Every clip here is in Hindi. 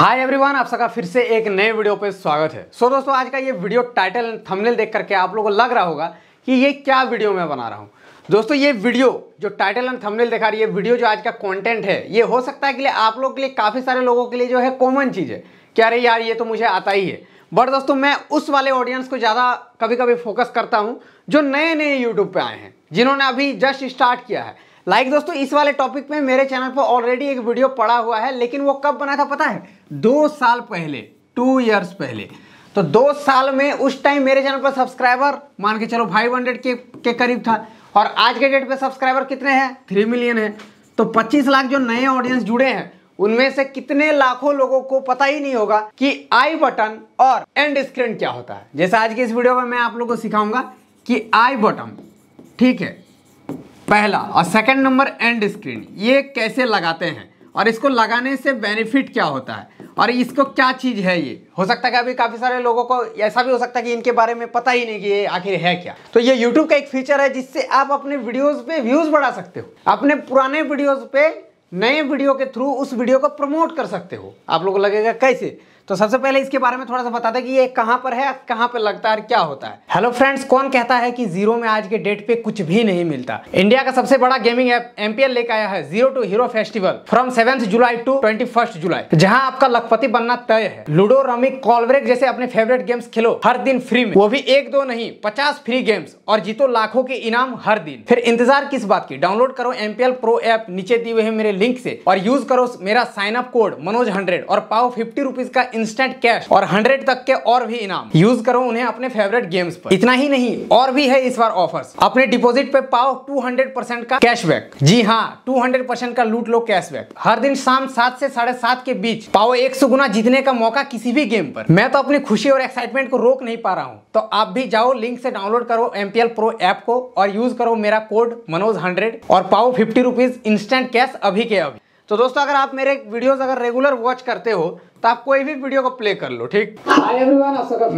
हाय एवरीवन आप सबका फिर से एक नए वीडियो पे स्वागत है सो so, दोस्तों आज का ये वीडियो टाइटल एंड थंबनेल देख करके आप लोगों को लग रहा होगा कि ये क्या वीडियो मैं बना रहा हूँ दोस्तों ये वीडियो जो टाइटल एंड थंबनेल दिखा रही है वीडियो जो आज का कंटेंट है ये हो सकता है कि लिए आप लोग के लिए काफ़ी सारे लोगों के लिए जो है कॉमन चीज़ है कि अरे यार ये तो मुझे आता ही है बट दोस्तों मैं उस वाले ऑडियंस को ज़्यादा कभी कभी फोकस करता हूँ जो नए नए यूट्यूब पर आए हैं जिन्होंने अभी जस्ट स्टार्ट किया है लाइक like दोस्तों इस वाले टॉपिक में मेरे चैनल पर ऑलरेडी एक वीडियो पड़ा हुआ है लेकिन वो कब बना था पता है दो साल पहले टू ईयर्स पहले तो दो साल में उस टाइम मेरे चैनल पर सब्सक्राइबर मान के चलो 500 के के करीब था और आज के डेट पे सब्सक्राइबर कितने हैं थ्री मिलियन है तो 25 लाख जो नए ऑडियंस जुड़े हैं उनमें से कितने लाखों लोगों को पता ही नहीं होगा कि आई बटन और एंड स्क्रीन क्या होता है जैसे आज की इस वीडियो में मैं आप लोग को सिखाऊंगा कि आई बटन ठीक है पहला और सेकंड नंबर एंड स्क्रीन ये कैसे लगाते हैं और इसको लगाने से बेनिफिट क्या होता है और इसको क्या चीज़ है ये हो सकता है कि अभी काफ़ी सारे लोगों को ऐसा भी हो सकता है कि इनके बारे में पता ही नहीं कि ये आखिर है क्या तो ये YouTube का एक फीचर है जिससे आप अपने वीडियोस पे व्यूज़ बढ़ा सकते हो अपने पुराने वीडियोस पे नए वीडियो के थ्रू उस वीडियो को प्रमोट कर सकते हो आप लोग लगेगा कैसे तो सबसे पहले इसके बारे में थोड़ा सा बता दें कि ये कहाँ पर है कहाँ पर लगता है क्या होता है हेलो फ्रेंड्स कौन कहता है कि जीरो में आज के डेट पे कुछ भी नहीं मिलता इंडिया का सबसे बड़ा गेमिंग ऐप एमपीएल लेकर आया है zero to hero festival from seventh July to twenty July जहाँ आपका लखपति बनना तय है लूडो रमिक कॉलवरेक जैसे अपने फेवरेट गेम्स खेलो हर दिन फ्री में वो भी एक दो नहीं पचास फ्री गेम्स और जीतो लाखों के इनाम हर दिन फिर इंतजार किस बात की डाउनलोड करो एमपीएल प्रो ऐप नीचे दिए हुए मेरे लिंक से और यूज करो मेरा sign up code Manoj hundred और पाओ फिफ्टी रुपीज का इंस्टेंट कैश और हंड्रेड तक के और भी इनाम यूज करो उन्हें अपने फेवरेट गेम्स पर इतना ही नहीं और भी है इस बार ऑफर्स अपने डिपॉजिट पे पाओ 200% का कैशबैक जी हाँ 200% का लूट लो कैशबैक हर दिन शाम सात से साढ़े सात के बीच पाओ एक सौ गुना जीतने का मौका किसी भी गेम पर मैं तो अपनी खुशी और एक्साइटमेंट को रोक नहीं पा रहा हूँ तो आप भी जाओ लिंक से डाउनलोड करो एमपीएल प्रो ऐप को और यूज करो मेरा कोड मनोज हंड्रेड और पाओ फिफ्टी रुपीज इंस्टेंट कैश अभी के अभी तो दोस्तों अगर आप मेरे वीडियोस अगर रेगुलर वॉच करते हो तो आप कोई भी वीडियो को प्ले कर लो ठीक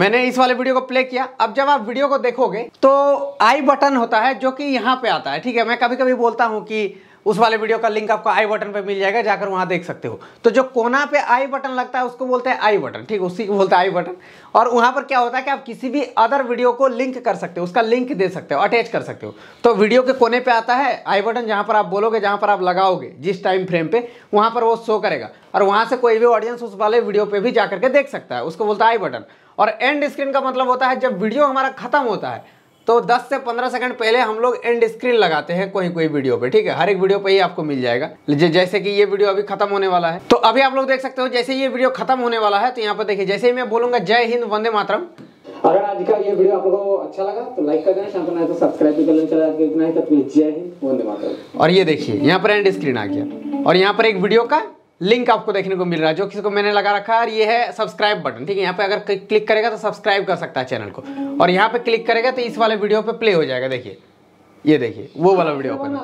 मैंने इस वाले वीडियो को प्ले किया अब जब आप वीडियो को देखोगे तो आई बटन होता है जो कि यहाँ पे आता है ठीक है मैं कभी कभी बोलता हूँ कि उस वाले वीडियो का लिंक आपको आई बटन पे मिल जाएगा जाकर वहाँ देख सकते हो तो जो कोना पे आई बटन लगता है उसको बोलते हैं आई बटन ठीक उसी को बोलते हैं आई बटन और वहाँ पर क्या होता है कि आप किसी भी अदर वीडियो को लिंक कर सकते हो उसका लिंक दे सकते हो अटैच कर सकते हो तो वीडियो के कोने पर आता है आई बटन जहाँ पर आप बोलोगे जहाँ पर आप लगाओगे जिस टाइम फ्रेम पे वहाँ पर वो शो करेगा और वहाँ से कोई भी ऑडियंस उस वाले वीडियो पर भी जाकर के देख सकता है उसको बोलता है आई बटन और एंड स्क्रीन का मतलब होता है जब वीडियो हमारा खत्म होता है तो 10 से 15 सेकंड पहले हम लोग एंड स्क्रीन लगाते हैं कोई कोई वीडियो पे ठीक है हर एक वीडियो पे ही आपको मिल जाएगा जैसे कि ये वीडियो अभी खत्म होने वाला है तो अभी आप लोग देख सकते हो जैसे ये वीडियो खत्म होने वाला है तो यहाँ पर देखिए जैसे ही मैं बोलूंगा जय हिंद वंदे मातरम अगर आज का ये वीडियो आप लोगों को अच्छा लगा तो लाइक कर देना शाम तो सब्सक्राइब भी कर लेना इतना ही तो जय हिंद वंदे मातरम और ये देखिए यहाँ पर एंड स्क्रीन आ गया और यहाँ पर एक वीडियो का लिंक आपको देखने को मिल रहा है जो किसी को मैंने लगा रखा है ये है सब्सक्राइब बटन ठीक है यहाँ पे अगर क्लिक करेगा तो सब्सक्राइब कर सकता है चैनल को और यहाँ पे क्लिक करेगा तो इस वाले वीडियो पे प्ले हो जाएगा देखिए ये देखिए वो वाला वीडियो ओपन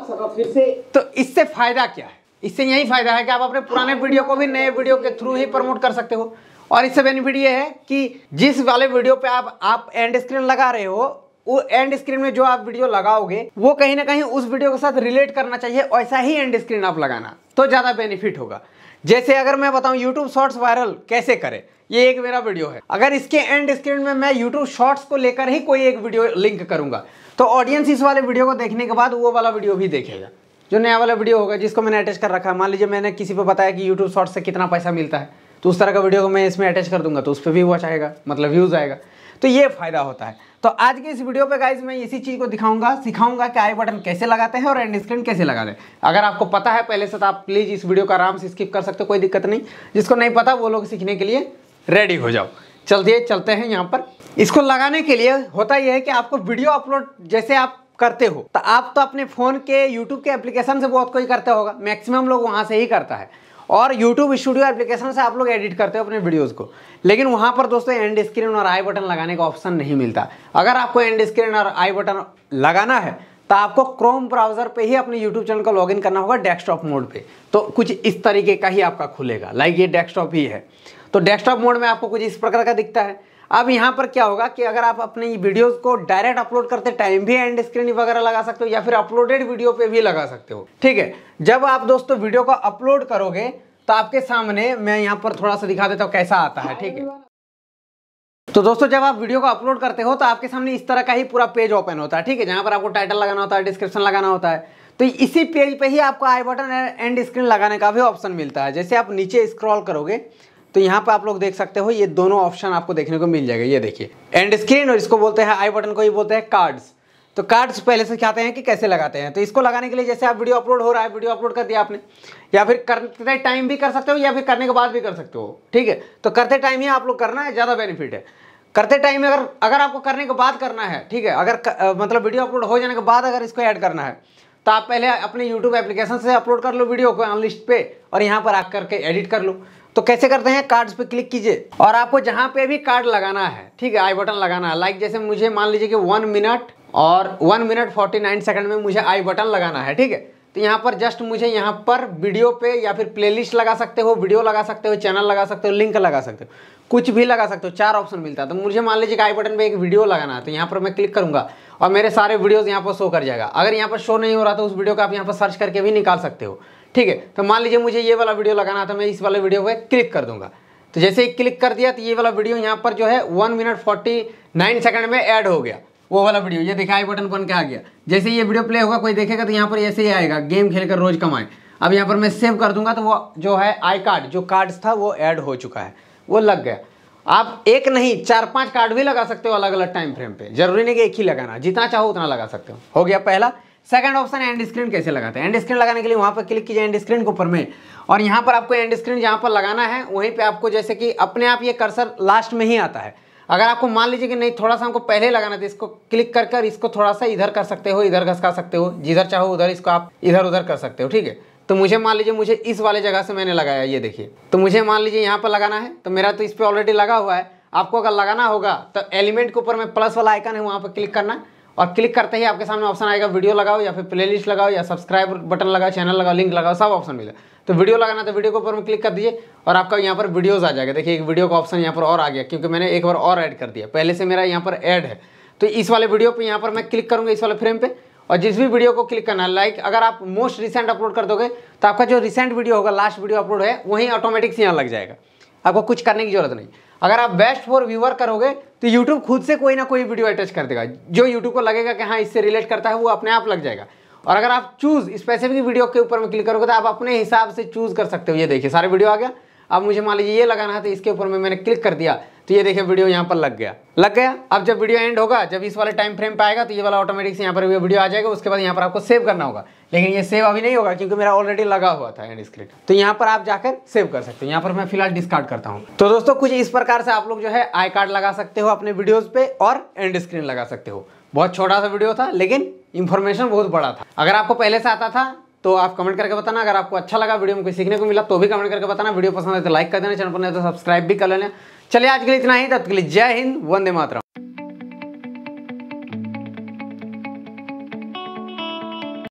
तो इससे फायदा क्या है इससे यही फायदा है कि आप अपने पुराने वीडियो को भी नए वीडियो के थ्रू ही प्रमोट कर सकते हो और इससे बेनिफिट ये है कि जिस वाले वीडियो पे आप आप एंड स्क्रीन लगा रहे हो वो एंड स्क्रीन में जो आप वीडियो लगाओगे वो कहीं ना कहीं उस वीडियो के साथ रिलेट करना चाहिए वैसा ही एंड स्क्रीन आप लगाना तो ज़्यादा बेनिफिट होगा जैसे अगर मैं बताऊं यूट्यूब शॉर्ट्स वायरल कैसे करें ये एक मेरा वीडियो है अगर इसके एंड स्क्रीन में मैं यूट्यूब शॉर्ट्स को लेकर ही कोई एक वीडियो लिंक करूंगा तो ऑडियंस इस वाले वीडियो को देखने के बाद वो वाला वीडियो भी देखेगा जो नया वाला वीडियो होगा जिसको मैंने अटैच कर रखा है मान लीजिए मैंने किसी को बताया कि यूट्यूब शॉर्ट्स से कितना पैसा मिलता है तो उस तरह का वीडियो को मैं इसमें अटैच कर दूंगा तो उस पर भी वॉच आएगा मतलब व्यूज़ आएगा तो ये फ़ायदा होता है तो आज की इस वीडियो पे गाइज मैं इसी चीज़ को दिखाऊंगा सिखाऊंगा कि आई बटन कैसे लगाते हैं और एंड स्क्रीन कैसे लगाते हैं अगर आपको पता है पहले से तो आप प्लीज़ इस वीडियो को आराम से स्किप कर सकते हो कोई दिक्कत नहीं जिसको नहीं पता वो लोग सीखने के लिए रेडी हो जाओ चलिए चलते हैं यहाँ पर इसको लगाने के लिए होता यह है कि आपको वीडियो अपलोड जैसे आप करते हो तो आप तो अपने फ़ोन के यूट्यूब के एप्लीकेशन से बहुत कोई करते होगा मैक्सिमम लोग वहां से ही करता है और यूट्यूब स्टूडियो एप्लीकेशन से आप लोग एडिट करते हो अपने वीडियोज़ को लेकिन वहाँ पर दोस्तों एंड स्क्रीन और आई बटन लगाने का ऑप्शन नहीं मिलता अगर आपको एंड स्क्रीन और आई बटन लगाना है तो आपको क्रोम ब्राउजर पे ही अपने यूट्यूब चैनल को लॉगिन करना होगा डेस्कटॉप मोड पे तो कुछ इस तरीके का ही आपका खुलेगा लाइक ये डेस्कटॉप ही है तो डेस्कटॉप मोड में आपको कुछ इस प्रकार का दिखता है अब यहाँ पर क्या होगा कि अगर आप अपने वीडियोस को डायरेक्ट अपलोड करते टाइम भी एंड स्क्रीन वगैरह लगा सकते हो या फिर अपलोडेड वीडियो पे भी लगा सकते हो ठीक है जब आप दोस्तों वीडियो को अपलोड करोगे तो आपके सामने मैं यहाँ पर थोड़ा सा दिखा देता हूँ कैसा आता है ठीक है तो दोस्तों जब आप वीडियो को अपलोड करते हो तो आपके सामने इस तरह का ही पूरा पेज ओपन होता है ठीक है जहाँ पर आपको टाइटल लगाना होता है डिस्क्रिप्शन लगाना होता है तो इसी पेज पे ही आपको आई बटन एंड स्क्रीन लगाने का भी ऑप्शन मिलता है जैसे आप नीचे स्क्रॉल करोगे तो यहाँ पर आप लोग देख सकते हो ये दोनों ऑप्शन आपको देखने को मिल जाएगा ये देखिए एंड स्क्रीन और इसको बोलते हैं आई बटन को ये बोलते हैं कार्ड्स तो कार्ड्स पहले से सिखाते हैं कि कैसे लगाते हैं तो इसको लगाने के लिए जैसे आप वीडियो अपलोड हो रहा है वीडियो अपलोड कर दिया आपने या फिर करते टाइम भी कर सकते हो या फिर करने के बाद भी कर सकते हो ठीक है तो करते टाइम ही आप लोग करना है ज़्यादा बेनिफिट है करते टाइम अगर अगर आपको करने के बाद करना है ठीक है अगर मतलब वीडियो अपलोड हो जाने के बाद अगर इसको ऐड करना है तो आप पहले अपने यूट्यूब एप्लीकेशन से अपलोड कर लो वीडियो को अनलिस्ट पर और यहाँ पर आ करके एडिट कर लो तो कैसे करते हैं कार्ड्स पे क्लिक कीजिए और आपको जहां पे भी कार्ड लगाना है ठीक है आई बटन लगाना है लाइक जैसे मुझे मान लीजिए कि वन मिनट और one minute forty nine second में मुझे आई बटन लगाना है ठीक है तो यहाँ पर जस्ट मुझे यहाँ पर वीडियो पे या फिर प्लेलिस्ट लगा सकते हो वीडियो लगा सकते हो चैनल लगा सकते हो लिंक लगा सकते हो कुछ भी लगा सकते हो चार ऑप्शन मिलता है तो मुझे मान लीजिए कि आई बटन पे एक वीडियो लगाना है तो यहाँ पर मैं क्लिक करूँगा और मेरे सारे वीडियोस यहाँ पर शो कर जाएगा अगर यहाँ पर शो नहीं हो रहा तो उस वीडियो को आप यहाँ पर सर्च करके भी निकाल सकते हो ठीक है तो मान लीजिए मुझे ये वाला वीडियो लगाना था मैं इस वाले वीडियो पर क्लिक कर दूंगा तो जैसे ही क्लिक कर दिया तो ये वाला वीडियो यहाँ पर जो है one minute forty nine second में ऐड हो गया वो वाला वीडियो ये देखा आई बटन बन के आ गया जैसे ये वीडियो प्ले होगा कोई देखेगा तो यहाँ पर ऐसे ही आएगा गेम खेल कर रोज़ कमाए अब यहाँ पर मैं सेव कर दूंगा तो वो जो है आई कार्ड जो कार्ड था वो ऐड हो चुका है वो लग गया आप एक नहीं चार पांच कार्ड भी लगा सकते हो अलग अलग टाइम फ्रेम पे जरूरी नहीं कि एक ही लगाना जितना चाहो उतना लगा सकते हो हो गया पहला सेकंड ऑप्शन एंड स्क्रीन कैसे लगाते हैं एंड स्क्रीन लगाने के लिए वहाँ पर क्लिक कीजिए एंड स्क्रीन के ऊपर में और यहाँ पर आपको एंड स्क्रीन जहाँ पर लगाना है वहीं पर आपको जैसे कि अपने आप ये कर्सर लास्ट में ही आता है अगर आपको मान लीजिए कि नहीं थोड़ा सा हमको पहले लगाना था इसको क्लिक कर कर इसको थोड़ा सा इधर कर सकते हो इधर घसका सकते हो जिधर चाहो उधर इसको आप इधर उधर कर सकते हो ठीक है तो मुझे मान लीजिए मुझे इस वाले जगह से मैंने लगाया ये देखिए तो मुझे मान लीजिए यहाँ पर लगाना है तो मेरा तो इस पर ऑलरेडी लगा हुआ है आपको अगर लगाना होगा तो एलिमेंट के ऊपर में प्लस वाला आइकन है वहाँ पर क्लिक करना और क्लिक करते ही आपके सामने ऑप्शन आएगा वीडियो लगाओ या फिर प्लेलिस्ट लगाओ या सब्सक्राइब बटन लगाओ चैनल लगाओ लिंक लगाओ सब ऑप्शन मिले तो वीडियो लगाना तो वीडियो के ऊपर में क्लिक कर दीजिए और आपका यहाँ पर वीडियोज़ आ जाएगा देखिए एक वीडियो का ऑप्शन यहाँ पर और आ गया क्योंकि मैंने एक बार और ऐड कर दिया पहले से मेरा यहाँ पर ऐड है तो इस वाले वीडियो पर यहाँ पर मैं क्लिक करूँगा इस वाले फ्रेम पर और जिस भी वीडियो को क्लिक करना है लाइक अगर आप मोस्ट रिसेंट अपलोड कर दोगे तो आपका जो रिसेंट वीडियो होगा लास्ट वीडियो अपलोड है वहीं ऑटोमेटिक से यहाँ लग जाएगा आपको कुछ करने की जरूरत नहीं अगर आप बेस्ट फॉर व्यूअर करोगे तो यूट्यूब खुद से कोई ना कोई वीडियो अटैच कर देगा जो यूट्यूब को लगेगा कि हाँ इससे रिलेट करता है वो अपने आप लग जाएगा और अगर आप चूज़ स्पेसिफिक वीडियो के ऊपर में क्लिक करोगे तो आप अपने हिसाब से चूज़ कर सकते हो ये देखिए सारे वीडियो आ गया अब मुझे मान लीजिए ये लगाना है तो इसके ऊपर में मैंने क्लिक कर दिया तो ये देखिए वीडियो यहाँ पर लग गया लग गया अब जब वीडियो एंड होगा जब इस वाले टाइम फ्रेम पे आएगा तो ये वाला ऑटोमेटिक से यहाँ पर वीडियो आ जाएगा उसके बाद यहाँ पर आपको सेव करना होगा लेकिन ये सेव अभी नहीं होगा क्योंकि मेरा ऑलरेडी लगा हुआ था एंड स्क्रीन तो यहाँ पर आप जाकर सेव कर सकते हो यहाँ पर मैं फिलहाल डिस्कार्ड करता हूँ तो दोस्तों कुछ इस प्रकार से आप लोग जो है आई कार्ड लगा सकते हो अपने वीडियोज पे और एंड स्क्रीन लगा सकते हो बहुत छोटा सा वीडियो था लेकिन इन्फॉर्मेशन बहुत बड़ा था अगर आपको पहले से आता था तो आप कमेंट करके बताना अगर आपको अच्छा लगा वीडियो में कोई सीखने को मिला तो भी कमेंट करके बताना वीडियो पसंद है तो लाइक कर देना चैनल पर नहीं तो सब्सक्राइब भी कर लेना चलिए आज के लिए इतना ही तब के लिए जय हिंद वंदे मातरम